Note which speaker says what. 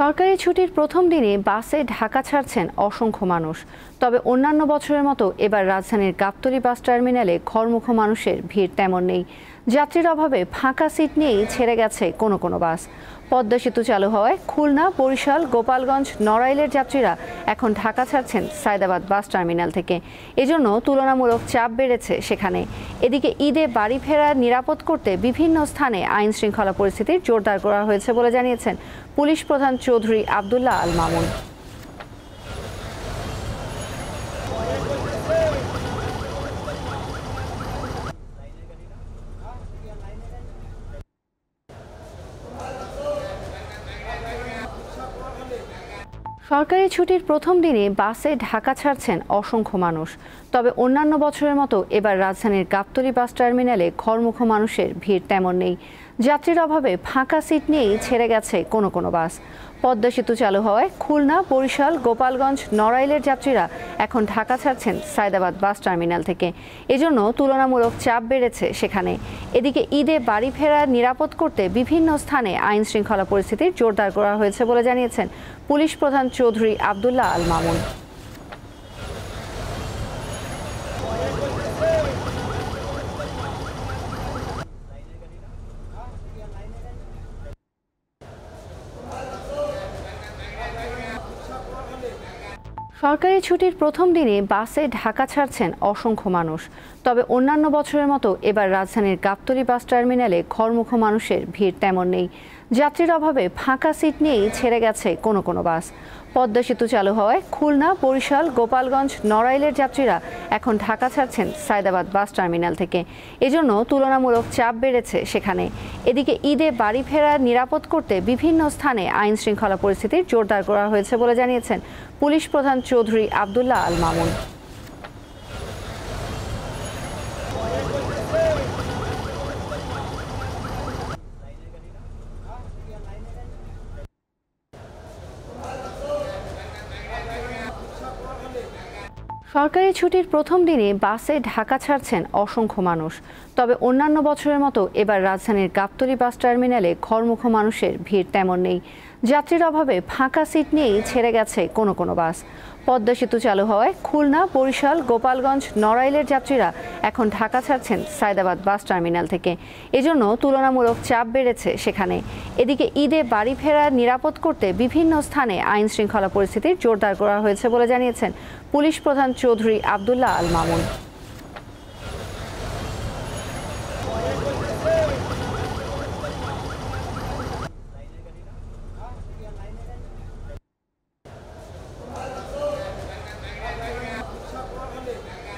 Speaker 1: সরকারি ছুটির প্রথম দিনে বাসে ঢাকা ছাড়ছেন অসংখ্য মানুষ তবে অন্যান্য বছরের মতো এবার রাজধানীর গাবতলী বাস টার্মিনালে ঘরমুখো মানুষের ভিড় তেমন নেই যাত্রীর অভাবে ফাঁকা সিট নিয়েই ছেড়ে গেছে কোনো কোনো বাস পদ্মা সেতু চালু হওয়ায় খুলনা বরিশাল গোপালগঞ্জ নড়াইলের যাত্রীরা এখন ঢাকা ছাড়ছেন সায়দাবাদ বাস টার্মিনাল থেকে এজন্য তুলনামূলক চাপ বেড়েছে সেখানে এদিকে ঈদে বাড়ি ফেরা নিরাপদ করতে বিভিন্ন স্থানে আইন শৃঙ্খলা পরিস্থিতি জোরদার করা হয়েছে বলে জানিয়েছেন পুলিশ প্রধান চৌধুরী আবদুল্লাহ আল মামুন সরকারি ছুটির প্রথম দিনে বাসে ঢাকা ছাড়ছেন অসংখ্য মানুষ তবে অন্যান্য বছরের মতো এবার রাজধানীর গাবতলী বাস টার্মিনালে ঘরমুখ মানুষের ভিড় তেমন নেই যাত্রীর অভাবে ফাঁকা সিট নিয়েই ছেড়ে গেছে কোনো কোনো বাস পদ্মা সেতু চালু হওয়ায় খুলনা বরিশাল গোপালগঞ্জ নড়াইলের যাত্রীরা এখন ঢাকা ছাড়ছেন সায়দাবাদ বাস টার্মিনাল থেকে এজন্য তুলনামূলক চাপ বেড়েছে সেখানে এদিকে ঈদে বাড়ি ফেরা নিরাপদ করতে বিভিন্ন স্থানে আইন শৃঙ্খলা পরিস্থিতি জোরদার করা হয়েছে বলে জানিয়েছেন পুলিশ প্রধান চৌধুরী আবদুল্লাহ আল মামুন সরকারি ছুটির প্রথম দিনে বাসে ঢাকা ছাড়ছেন অসংখ্য মানুষ তবে অন্যান্য বছরের মতো এবার রাজধানীর গাবতলি বাস টার্মিনালে ঘরমুখ মানুষের ভিড় তেমন নেই যাত্রীর অভাবে ফাঁকা সিট নিয়েই ছেড়ে গেছে কোনো কোনো বাস পদ্মা সেতু চালু হওয়ায় খুলনা বরিশাল গোপালগঞ্জ নড়াইলের যাত্রীরা এখন ঢাকা ছাড়ছেন সায়দাবাদ বাস টার্মিনাল থেকে এজন্য তুলনামূলক চাপ বেড়েছে সেখানে এদিকে ঈদে বাড়ি ফেরা নিরাপদ করতে বিভিন্ন স্থানে আইন শৃঙ্খলা পরিস্থিতি জোরদার করা হয়েছে বলে জানিয়েছেন পুলিশ প্রধান চৌধুরী আবদুল্লাহ আল মামুন সরকারি ছুটির প্রথম দিনে বাসে ঢাকা ছাড়ছেন অসংখ্য মানুষ তবে অন্যান্য বছরের মতো এবার রাজধানীর গাবতলী বাস টার্মিনালে ঘরমুখো মানুষের ভিড় তেমন নেই যাত্রীর অভাবে ফাঁকা সিট নিয়েই ছেড়ে গেছে কোনো কোনো বাস পদ্মা সেতু চালু হওয়ায় খুলনা বরিশাল গোপালগঞ্জ নড়াইলের যাত্রীরা এখন ঢাকা ছাড়ছেন সায়দাবাদ বাস টার্মিনাল থেকে এজন্য তুলনামূলক চাপ বেড়েছে সেখানে এদিকে ঈদে বাড়ি ফেরা নিরাপদ করতে বিভিন্ন স্থানে আইন শৃঙ্খলা পরিস্থিতি জোরদার করা হয়েছে বলে জানিয়েছেন পুলিশ প্রধান চৌধুরী আবদুল্লাহ আল মামুন